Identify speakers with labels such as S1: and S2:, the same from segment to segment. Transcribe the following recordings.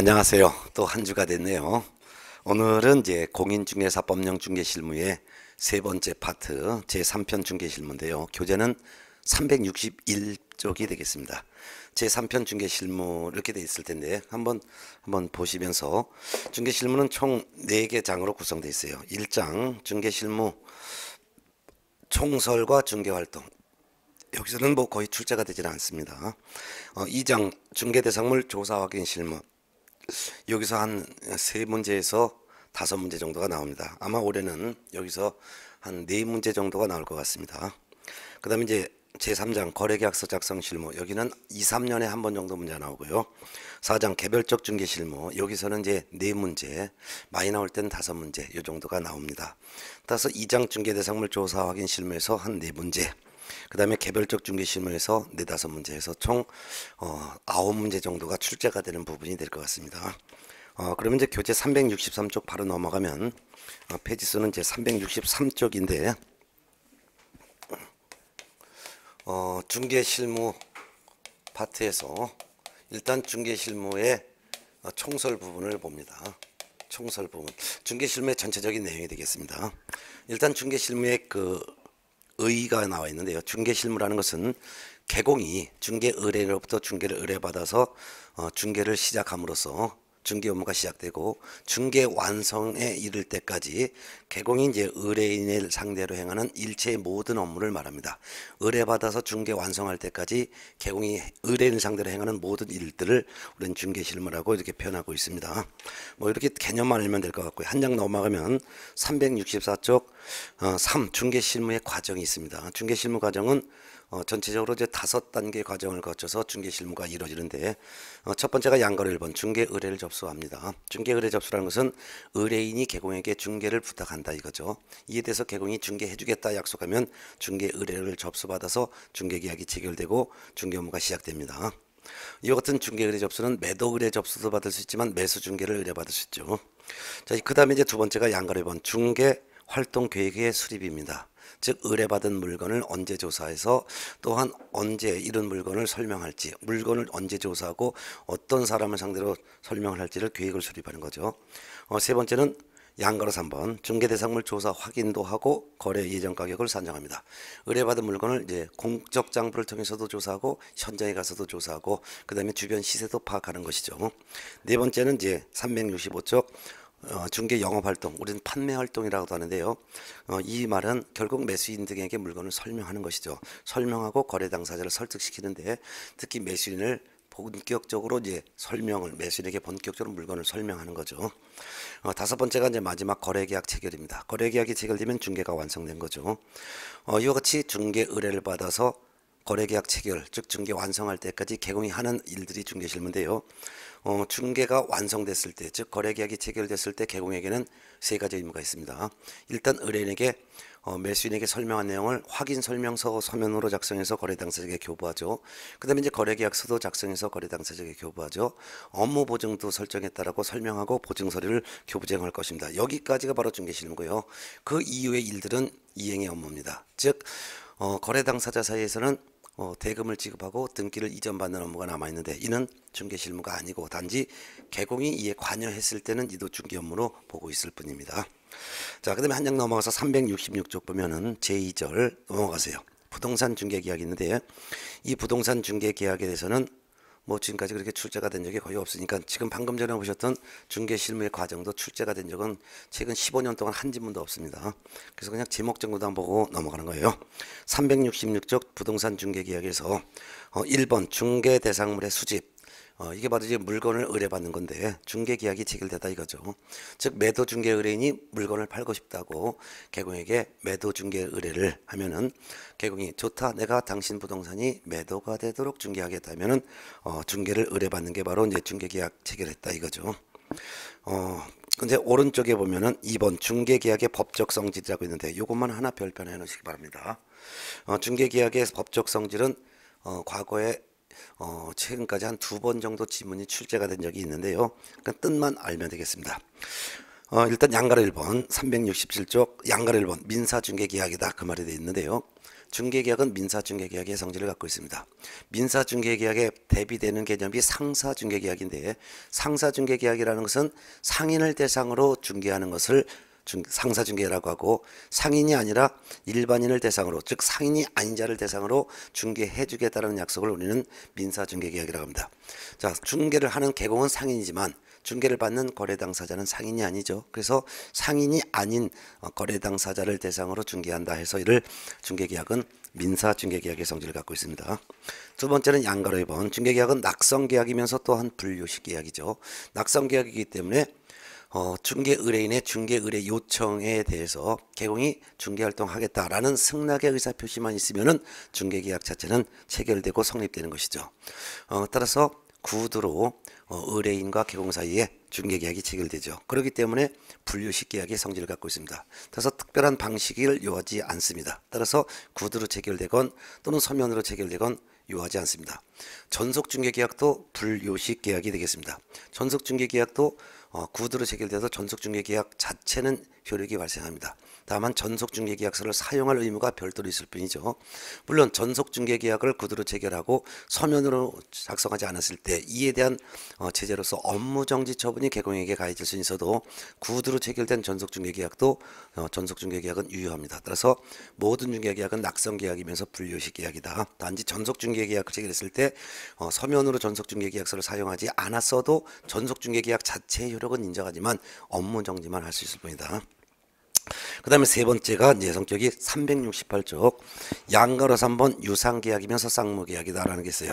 S1: 안녕하세요. 또 한 주가 됐네요. 오늘은 이제 공인중개사 법령 중개 실무의 세 번째 파트 제 3편 중개 실무인데요. 교재는 361쪽이 되겠습니다. 제 3편 중개 실무 이렇게 돼 있을 텐데 한번 한번 보시면서 중개 실무는 총 4개 장으로 구성되어 있어요. 1장 중개 실무 총설과 중개 활동 여기서는 뭐 거의 출제가 되지는 않습니다. 어, 2장 중개 대상물 조사 확인 실무 여기서 한 세 문제에서 다섯 문제 정도가 나옵니다. 아마 올해는 여기서 한 네 문제 정도가 나올 것 같습니다. 그다음에 이제 제3장 거래계약서 작성 실무 여기는 2, 3년에 한 번 정도 문제 나오고요. 4장 개별적 중개 실무 여기서는 이제 네 문제 많이 나올 땐 다섯 문제 이 정도가 나옵니다. 따라서 2장 중개 대상물 조사 확인 실무에서 한 네 문제 그 다음에 개별적 중개심의에서 네다섯 문제 해서 총 어, 9문제 정도가 출제가 되는 부분이 될 것 같습니다. 어, 그러면 이제 교재 363쪽 바로 넘어가면 어, 페이지 수는 이제 363쪽인데 어, 중개실무 파트에서 일단 중개실무의 어, 총설 부분을 봅니다. 총설 부분. 중개실무의 전체적인 내용이 되겠습니다. 일단 중개실무의 그 의가 나와 있는데요. 중개 실무라는 것은 개공이 중개 의뢰로부터 중개를 의뢰받아서 어, 중개를 시작함으로써 중개 업무가 시작되고 중개 완성에 이를 때까지 개공이 이제 의뢰인을 상대로 행하는 일체의 모든 업무를 말합니다. 의뢰받아서 중개 완성할 때까지 개공이 의뢰인을 상대로 행하는 모든 일들을 우리는 중개 실무라고 이렇게 표현하고 있습니다. 뭐 이렇게 개념만 알면 될 것 같고요. 한 장 넘어가면 364쪽 어, 3 중개 실무의 과정이 있습니다. 중개 실무 과정은 어, 전체적으로 이제 다섯 단계 과정을 거쳐서 중개 실무가 이루어지는데 어, 첫 번째가 양거래 1번 중개 의뢰를 접수합니다. 중개 의뢰 접수라는 것은 의뢰인이 개공에게 중개를 부탁한다 이거죠. 이에 대해서 개공이 중개해 주겠다 약속하면 중개 의뢰를 접수받아서 중개 계약이 체결되고 중개 업무가 시작됩니다. 이와 같은 중개 의뢰 접수는 매도 의뢰 접수도 받을 수 있지만 매수 중개를 의뢰받을 수 있죠. 자, 그 다음에 이제 두 번째가 양거래번 중개 활동 계획의 수립입니다. 즉 의뢰받은 물건을 언제 조사해서 또한 언제 이런 물건을 설명할지 물건을 언제 조사하고 어떤 사람을 상대로 설명을 할지를 계획을 수립하는 거죠. 어, 세 번째는 양가로 3번 중개 대상물 조사 확인도 하고 거래 예정 가격을 산정합니다. 의뢰받은 물건을 이제 공적 장부를 통해서도 조사하고 현장에 가서도 조사하고 그다음에 주변 시세도 파악하는 것이죠. 네 번째는 이제 365쪽 어, 중개 영업 활동, 우리는 판매 활동이라고도 하는데요. 어, 이 말은 결국 매수인 등에게 물건을 설명하는 것이죠. 설명하고 거래 당사자를 설득시키는데 특히 매수인을 본격적으로 이제 설명을 매수인에게 본격적으로 물건을 설명하는 거죠. 어, 다섯 번째가 이제 마지막 거래계약 체결입니다. 거래계약이 체결되면 중개가 완성된 거죠. 어, 이와 같이 중개 의뢰를 받아서 거래계약 체결, 즉 중개 완성할 때까지 개공이 하는 일들이 중개실무인데요. 어, 중개가 완성됐을 때, 즉 거래 계약이 체결됐을 때 개공에게는 세 가지 의무가 있습니다. 일단 의뢰인에게 어, 매수인에게 설명한 내용을 확인 설명서 서면으로 작성해서 거래 당사자에게 교부하죠. 그다음에 이제 거래 계약서도 작성해서 거래 당사자에게 교부하죠. 업무 보증도 설정했다라고 설명하고 보증 서류를 교부쟁할 것입니다. 여기까지가 바로 중개 실무고요. 그 이후의 일들은 이행의 업무입니다. 즉 어, 거래 당사자 사이에서는 어, 대금을 지급하고 등기를 이전받는 업무가 남아있는데 이는 중개 실무가 아니고 단지 개공이 이에 관여했을 때는 이도 중개 업무로 보고 있을 뿐입니다. 자, 그 다음에 한 장 넘어가서 366쪽 보면은 제2절 넘어가세요. 부동산 중개 계약이 있는데 이 부동산 중개 계약에 대해서는 뭐 지금까지 그렇게 출제가 된 적이 거의 없으니까 지금 방금 전에 보셨던 중개 실무의 과정도 출제가 된 적은 최근 15년 동안 한 지문도 없습니다. 그래서 그냥 제목 정도도 한 보고 넘어가는 거예요. 366쪽 부동산 중개 계약에서 어 1번 중개 대상물의 수집 어, 이게 바로 이제 물건을 의뢰받는 건데 중개 계약이 체결되다 이거죠. 즉 매도 중개 의뢰인이 물건을 팔고 싶다고 개공에게 매도 중개 의뢰를 하면은 개공이 좋다 내가 당신 부동산이 매도가 되도록 중개하겠다면은 어, 중개를 의뢰받는 게 바로 이제 중개 계약 체결했다 이거죠. 어, 근데 오른쪽에 보면은 2번 중개계약의 법적 성질이라고 있는데 이것만 하나 별편해 놓으시기 바랍니다. 어, 중개계약의 법적 성질은 어, 과거에 어, 최근까지 한 두 번 정도 지문이 출제가 된 적이 있는데요. 그러니까 뜻만 알면 되겠습니다. 어, 일단 양가를 1번 3 6 7쪽 양가를 1번 민사중개계약이다 그 말이 되어 있는데요. 중개계약은 민사중개계약의 성질을 갖고 있습니다. 민사중개계약에 대비되는 개념이 상사중개계약인데 상사중개계약이라는 것은 상인을 대상으로 중개하는 것을 상사 중개라고 하고 상인이 아니라 일반인을 대상으로 즉 상인이 아닌 자를 대상으로 중개해 주겠다는 약속을 우리는 민사 중개 계약이라고 합니다. 자, 중개를 하는 개공은 상인이지만 중개를 받는 거래 당사자는 상인이 아니죠. 그래서 상인이 아닌 어, 거래 당사자를 대상으로 중개한다 해서 이를 중개 계약은 민사 중개 계약의 성질을 갖고 있습니다. 두 번째는 양가로의 번 중개 계약은 낙성 계약이면서 또한 분류식 계약이죠. 낙성 계약이기 때문에 어, 중개 의뢰인의 중개 의뢰 요청에 대해서 개공이 중개 활동하겠다라는 승낙의 의사 표시만 있으면은 중개 계약 자체는 체결되고 성립되는 것이죠. 어, 따라서 구두로 어, 의뢰인과 개공 사이에 중개 계약이 체결되죠. 그렇기 때문에 분류식 계약의 성질을 갖고 있습니다. 따라서 특별한 방식을 요하지 않습니다. 따라서 구두로 체결되건 또는 서면으로 체결되건 요하지 않습니다. 전속 중개 계약도 불요식 계약이 되겠습니다. 전속 중개 계약도 어, 구두로 체결돼서 전속 중개 계약 자체는 효력이 발생합니다. 다만 전속중개계약서를 사용할 의무가 별도로 있을 뿐이죠. 물론 전속중개계약을 구두로 체결하고 서면으로 작성하지 않았을 때 이에 대한 어, 제재로서 업무정지 처분이 개공에게 가해질 수 있어도 구두로 체결된 전속중개계약도 어, 전속중개계약은 유효합니다. 따라서 모든 중개계약은 낙성계약이면서 분류식 계약이다. 단지 전속중개계약을 체결했을 때 어, 서면으로 전속중개계약서를 사용하지 않았어도 전속중개계약 자체의 효력은 인정하지만 업무정지만 할 수 있을 뿐이다. 그 다음에 세 번째가 이제 성격이 368쪽 양가로 3번 유상계약이면서 쌍무계약이다라는 게 있어요.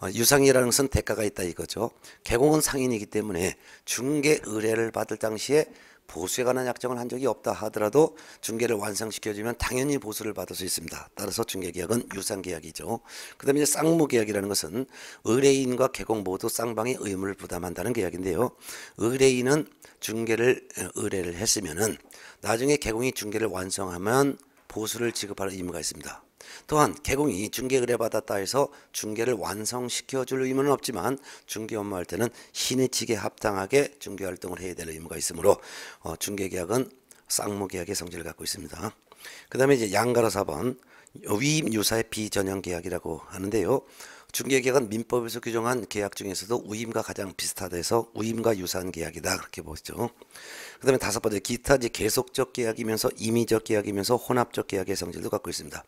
S1: 어, 유상이라는 것은 대가가 있다 이거죠. 개공은 상인이기 때문에 중개 의뢰를 받을 당시에 보수에 관한 약정을 한 적이 없다 하더라도 중개를 완성시켜주면 당연히 보수를 받을 수 있습니다. 따라서 중개계약은 유상계약이죠. 그 다음에 쌍무계약이라는 것은 의뢰인과 계곡 모두 쌍방의 의무를 부담한다는 계약인데요. 의뢰인은 중개를 의뢰를 했으면은 나중에 계곡이 중개를 완성하면 보수를 지급할 의무가 있습니다. 또한 개공이 중개의뢰 받았다 해서 중개를 완성시켜 줄 의무는 없지만 중개 업무할 때는 신의칙에 합당하게 중개 활동을 해야 될 의무가 있으므로 어, 중개 계약은 쌍무 계약의 성질을 갖고 있습니다. 그다음에 이제 양가로 4번 위임 유사의 비전형 계약이라고 하는데요. 중개계약은 민법에서 규정한 계약 중에서도 우임과 가장 비슷하다 해서 우임과 유사한 계약이다 그렇게 보죠. 시그 다음에 다섯 번째 기타 이제 계속적 계약이면서 임의적 계약이면서 혼합적 계약의 성질도 갖고 있습니다.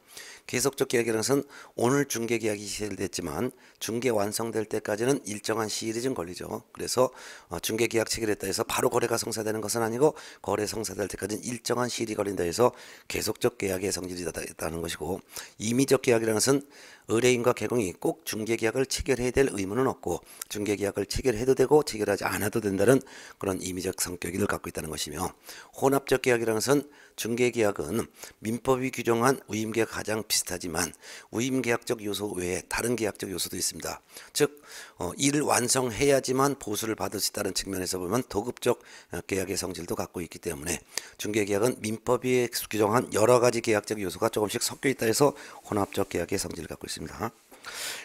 S1: 계속적 계약이라는 것은 오늘 중개계약이 시행됐지만 중개 완성될 때까지는 일정한 시일이 좀 걸리죠. 그래서 어, 중개계약 체결했다 해서 바로 거래가 성사되는 것은 아니고 거래 성사될 때까지는 일정한 시일이 걸린다 해서 계속적 계약의 성질이 있다는 것이고 임의적 계약이라는 것은 의뢰인과 개공이 꼭 중개계약을 체결해야 될 의무는 없고 중개계약을 체결해도 되고 체결하지 않아도 된다는 그런 임의적 성격을 갖고 있다는 것이며 혼합적 계약이라는 것은 중개계약은 민법이 규정한 위임계약 가장 비슷하지만 위임계약적 요소 외에 다른 계약적 요소도 있습니다. 즉 어, 일을 완성해야지만 보수를 받을 수 있다는 측면에서 보면 도급적 어, 계약의 성질도 갖고 있기 때문에 중개계약은 민법이 규정한 여러 가지 계약적 요소가 조금씩 섞여 있다 해서 혼합적 계약의 성질을 갖고 있습니다.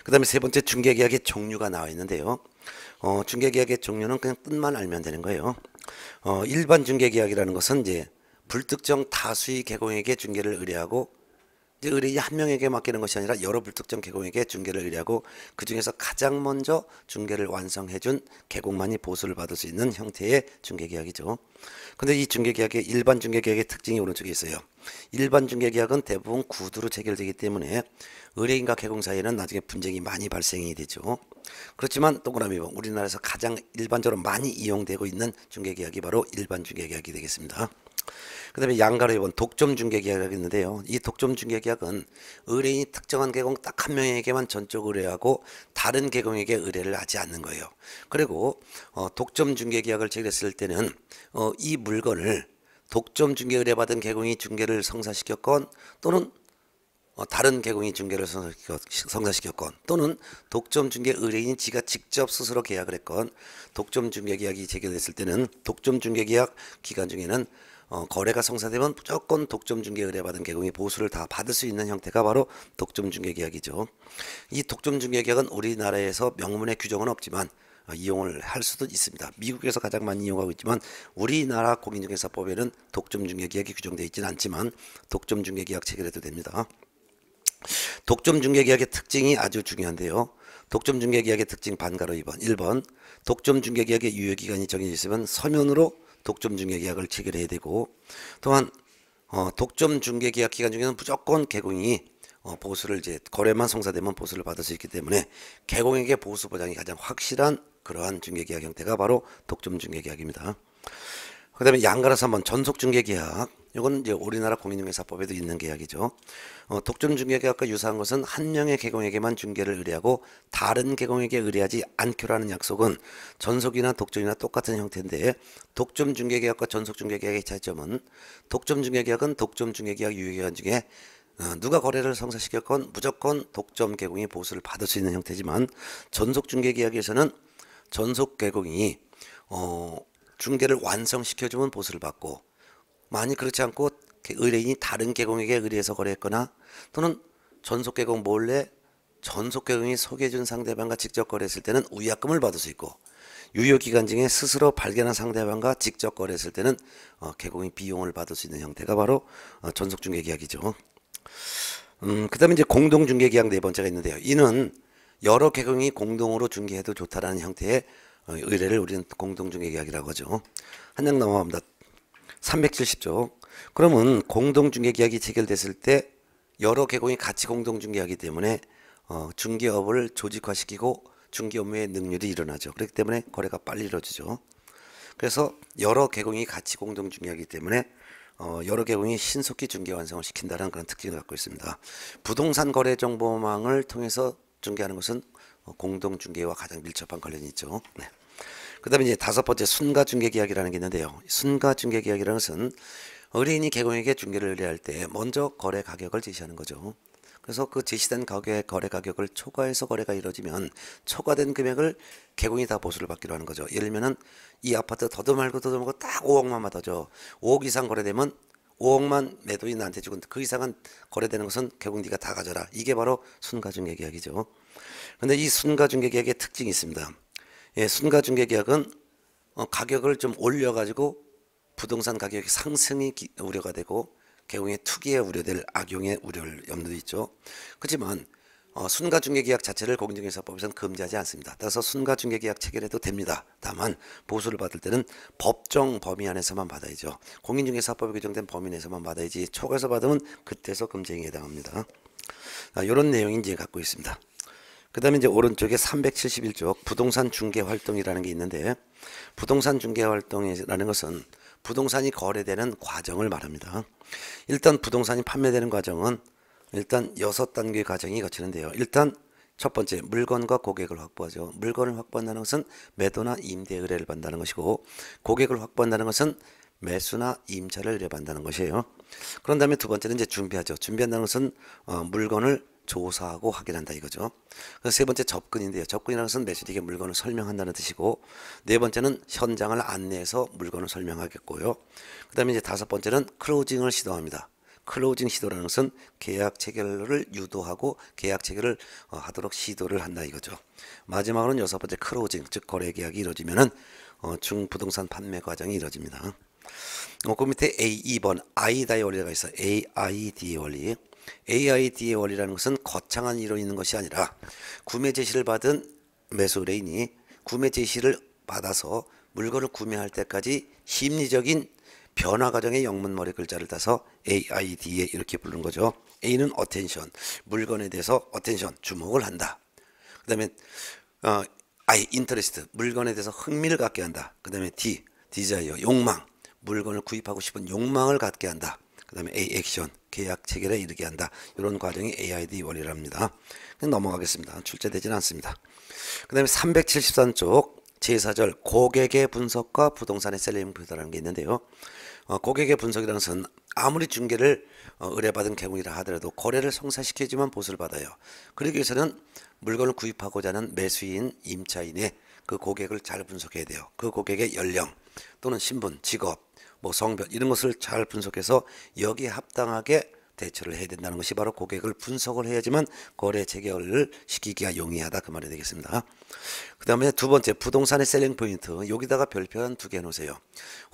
S1: 그 다음에 세 번째 중개계약의 종류가 나와 있는데요. 어, 중개계약의 종류는 그냥 뜻만 알면 되는 거예요. 어, 일반 중개계약이라는 것은 이제 불특정 다수의 개공에게 중개를 의뢰하고 이제 의뢰인한 명에게 맡기는 것이 아니라 여러 불특정 개공에게 중개를 의뢰하고 그 중에서 가장 먼저 중개를 완성해준 개공만이 보수를 받을 수 있는 형태의 중개계약이죠. 그런데이 중개계약의 일반 중개계약의 특징이 오른쪽에 있어요. 일반 중개계약은 대부분 구두로 체결되기 때문에 의뢰인과 개공 사이에는 나중에 분쟁이 많이 발생이 되죠. 그렇지만 동그라미 번 우리나라에서 가장 일반적으로 많이 이용되고 있는 중개계약이 바로 일반 중개계약이 되겠습니다. 그다음에 양가로 해번 독점 중개 계약이 있는데요. 이 독점 중개 계약은 의뢰인이 특정한 개공 딱 한 명에게만 전적 의뢰하고 다른 개공에게 의뢰를 하지 않는 거예요. 그리고 어, 독점 중개 계약을 체결했을 때는 어, 이 물건을 독점 중개 의뢰받은 개공이 중개를 성사시켰건 또는 어, 다른 개공이 중개를 성사시켰건 또는 독점 중개 의뢰인 이 지가 직접 스스로 계약을 했건 독점 중개 계약이 체결됐을 때는 독점 중개 계약 기간 중에는 어, 거래가 성사되면 무조건 독점 중개 의뢰받은 개공이 보수를 다 받을 수 있는 형태가 바로 독점 중개 계약이죠. 이 독점 중개 계약은 우리나라에서 명문의 규정은 없지만 어, 이용을 할 수도 있습니다. 미국에서 가장 많이 이용하고 있지만 우리나라 공인중개사법에는 독점중개계약이 규정되어 있지는 않지만 독점중개계약 체결해도 됩니다. 독점중개계약의 특징이 아주 중요한데요. 독점중개계약의 특징 반가로 2번 1번 독점중개계약의 유효기간이 정해져 있으면 서면으로 독점 중개 계약을 체결해야 되고 또한 어, 독점 중개 계약 기간 중에는 무조건 개공이 어, 보수를 이제 거래만 성사되면 보수를 받을 수 있기 때문에 개공에게 보수 보장이 가장 확실한 그러한 중개 계약 형태가 바로 독점 중개 계약입니다. 그다음에 양가라 한번 전속 중개 계약. 이건 이제 우리나라 공인중개사법에도 있는 계약이죠. 어, 독점 중개계약과 유사한 것은 한 명의 개공에게만 중개를 의뢰하고 다른 개공에게 의뢰하지 않기로 하는 약속은 전속이나 독점이나 똑같은 형태인데 독점 중개계약과 전속 중개계약의 차이점은 독점 중개계약은 독점 중개계약 유효기간 중에 어, 누가 거래를 성사시켰건 무조건 독점 개공이 보수를 받을 수 있는 형태지만 전속 중개계약에서는 전속 개공이 어, 중개를 완성시켜주면 보수를 받고 많이 그렇지 않고 의뢰인이 다른 개공에게 의뢰해서 거래했거나 또는 전속 개공 몰래 전속 개공이 소개해준 상대방과 직접 거래했을 때는 위약금을 받을 수 있고 유효기간 중에 스스로 발견한 상대방과 직접 거래했을 때는 어, 개공이 비용을 받을 수 있는 형태가 바로 어, 전속중개계약이죠. 음, 그 다음에 이제 공동중개계약 네 번째가 있는데요. 이는 여러 개공이 공동으로 중개해도 좋다라는 형태의 어, 의뢰를 우리는 공동중개 계약이라고 하죠. 한 장 넘어갑니다. 370조. 그러면 공동중개 계약이 체결됐을 때 여러 개공이 같이 공동중개하기 때문에 어, 중개업을 조직화시키고 중개 업무의 능률이 일어나죠. 그렇기 때문에 거래가 빨리 이루어지죠. 그래서 여러 개공이 같이 공동중개하기 때문에 어, 여러 개공이 신속히 중개 완성을 시킨다는 그런 특징을 갖고 있습니다. 부동산 거래 정보망을 통해서 중개하는 것은 어, 공동중개와 가장 밀접한 관련이 있죠. 네. 그 다음에 이제 다섯 번째 순가 중개 계약이라는 게 있는데요. 순가 중개 계약이라는 것은 의뢰인이 개공에게 중개를 의뢰할 때 먼저 거래 가격을 제시하는 거죠. 그래서 그 제시된 가격의 거래 가격을 초과해서 거래가 이루어지면 초과된 금액을 개공이 다 보수를 받기로 하는 거죠. 예를 들면은 이 아파트 더듬 말고 더듬 말고 딱 5억만 받아줘. 5억 이상 거래되면 5억만 매도인 나한테 주고 그 이상은 거래되는 것은 개공 네가 다 가져라. 이게 바로 순가중개 계약이죠. 그런데이 순가중개 계약의 특징이 있습니다. 예, 순가중개계약은 어, 가격을 좀 올려가지고 부동산 가격이 상승이 기, 우려가 되고 개공의 투기에 우려될 악용의 우려를 염두에 있죠. 그렇지만 어, 순가중개계약 자체를 공정회사법에서는 금지하지 않습니다. 따라서 순가중개계약 체결해도 됩니다. 다만 보수를 받을 때는 법정 범위 안에서만 받아야죠. 공인중개사법에 규정된 범위 내에서만 받아야지 초과해서 받으면 그때서 금지행위에 해당합니다. 아, 이런 내용이 이제 갖고 있습니다. 그다음에 이제 오른쪽에 371쪽 부동산 중개 활동이라는 게 있는데 부동산 중개 활동이라는 것은 부동산이 거래되는 과정을 말합니다. 일단 부동산이 판매되는 과정은 일단 여섯 단계 과정이 거치는데요. 일단 첫 번째 물건과 고객을 확보하죠. 물건을 확보한다는 것은 매도나 임대 의뢰를 받는다는 것이고 고객을 확보한다는 것은 매수나 임차를 의뢰받는다는 것이에요. 그런 다음에 두 번째는 이제 준비하죠. 준비한다는 것은 어, 물건을 조사하고 확인한다 이거죠. 그래서 세 번째 접근인데요. 접근이라는 것은 매수되게 물건을 설명한다는 뜻이고 네 번째는 현장을 안내해서 물건을 설명하겠고요. 그 다음에 이제 다섯 번째는 클로징을 시도합니다. 클로징 시도라는 것은 계약 체결을 유도하고 계약 체결을 어, 하도록 시도를 한다 이거죠. 마지막으로는 여섯 번째 클로징 즉 거래 계약이 이루어지면은 어, 중부동산 판매 과정이 이루어집니다. 어, 그 밑에 A 2번 아이다의 원리가 있어. AID의 원리. AID의 원리라는 것은 거창한 이론이 있는 것이 아니라 구매 제시를 받은 매수레인이 구매 제시를 받아서 물건을 구매할 때까지 심리적인 변화 과정의 영문머리 글자를 따서 AID에 이렇게 부르는 거죠. A는 attention, 물건에 대해서 attention, 주목을 한다. 그 다음에 어, I, interest, 물건에 대해서 흥미를 갖게 한다. 그 다음에 D, desire, 욕망, 물건을 구입하고 싶은 욕망을 갖게 한다. 그다음에 A 액션 계약 체결에 이르게 한다. 이런 과정이 AID 원리랍니다. 넘어가겠습니다. 출제되지 않습니다. 그다음에 373쪽 제4절 고객의 분석과 부동산의 셀링 분석라는게 있는데요. 어, 고객의 분석이라는 것은 아무리 중개를 어, 의뢰받은 경우이라 하더라도 거래를 성사시키지만 보수를 받아요. 그러기 위해서는 물건을 구입하고자 하는 매수인, 임차인의 그 고객을 잘 분석해야 돼요. 그 고객의 연령 또는 신분, 직업, 뭐 성별 이런 것을 잘 분석해서 여기에 합당하게 대처를 해야 된다는 것이 바로 고객을 분석을 해야지만 거래 재결을 시키기가 용이하다 그 말이 되겠습니다. 그 다음에 두 번째 부동산의 셀링 포인트 여기다가 별표 한 두 개 놓으세요.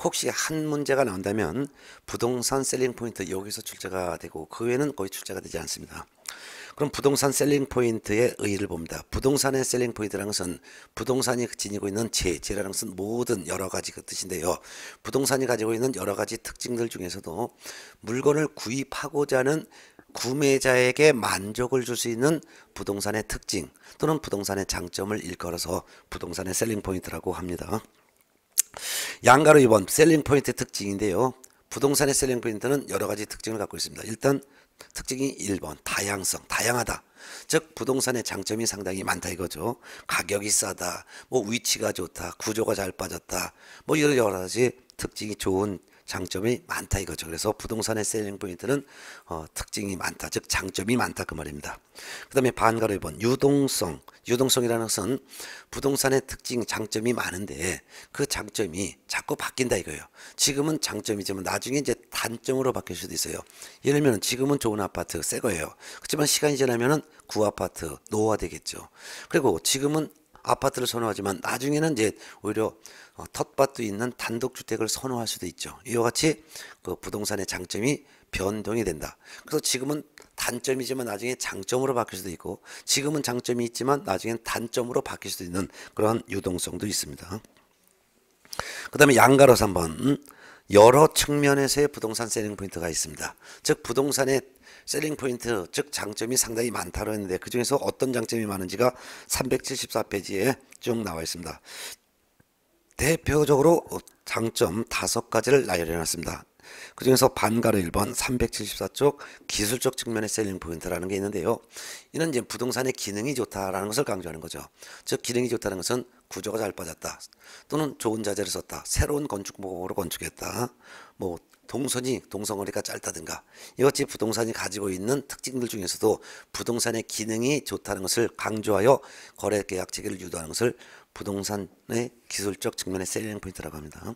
S1: 혹시 한 문제가 나온다면 부동산 셀링 포인트 여기서 출제가 되고 그 외에는 거의 출제가 되지 않습니다. 그럼 부동산 셀링 포인트의 의의를 봅니다. 부동산의 셀링 포인트라는 것은 부동산이 지니고 있는 재, 재라는 것은 모든 여러 가지 그 뜻인데요. 부동산이 가지고 있는 여러 가지 특징들 중에서도 물건을 구입하고자 하는 구매자에게 만족을 줄 수 있는 부동산의 특징 또는 부동산의 장점을 일컬어서 부동산의 셀링 포인트라고 합니다. 양가로 2번 셀링 포인트 특징인데요. 부동산의 셀링 포인트는 여러 가지 특징을 갖고 있습니다. 일단 특징이 1번 다양성 다양하다 즉 부동산의 장점이 상당히 많다 이거죠 가격이 싸다 뭐 위치가 좋다 구조가 잘 빠졌다 뭐 여러 가지 특징이 좋은 장점이 많다 이거죠. 그래서 부동산의 셀링 포인트는 어, 특징이 많다. 즉 장점이 많다 그 말입니다. 그 다음에 반가로 1번 유동성. 유동성이라는 것은 부동산의 특징 장점이 많은데 그 장점이 자꾸 바뀐다 이거예요. 지금은 장점이지만 나중에 이제 단점으로 바뀔 수도 있어요. 예를 들면 지금은 좋은 아파트 새 거예요. 그렇지만 시간이 지나면은 구아파트 노화되겠죠. 그리고 지금은 아파트를 선호하지만 나중에는 이제 오히려 어, 텃밭도 있는 단독주택을 선호할 수도 있죠. 이와 같이 그 부동산의 장점이 변동이 된다. 그래서 지금은 단점이지만 나중에 장점으로 바뀔 수도 있고 지금은 장점이 있지만 나중엔 단점으로 바뀔 수도 있는 그런 유동성도 있습니다. 그 다음에 양가로 3번 여러 측면에서의 부동산 셀링 포인트가 있습니다. 즉 부동산의 셀링 포인트 즉 장점이 상당히 많다 고했는데그 중에서 어떤 장점이 많은지가 374페이지에 쭉 나와 있습니다. 대표적으로 장점 다섯 가지를 나열해 놨습니다. 그 중에서 반가로 1번 374쪽 기술적 측면의 셀링 포인트라는 게 있는데요. 이는 이제 부동산의 기능이 좋다라는 것을 강조하는 거죠. 즉 기능이 좋다는 것은 구조가 잘 빠졌다. 또는 좋은 자재를 썼다. 새로운 건축목으로 건축했다. 뭐 동선이 동성거리가 짧다든가 이것이 부동산이 가지고 있는 특징들 중에서도 부동산의 기능이 좋다는 것을 강조하여 거래 계약 체계를 유도하는 것을 부동산의 기술적 측면의 셀링 포인트라고 합니다.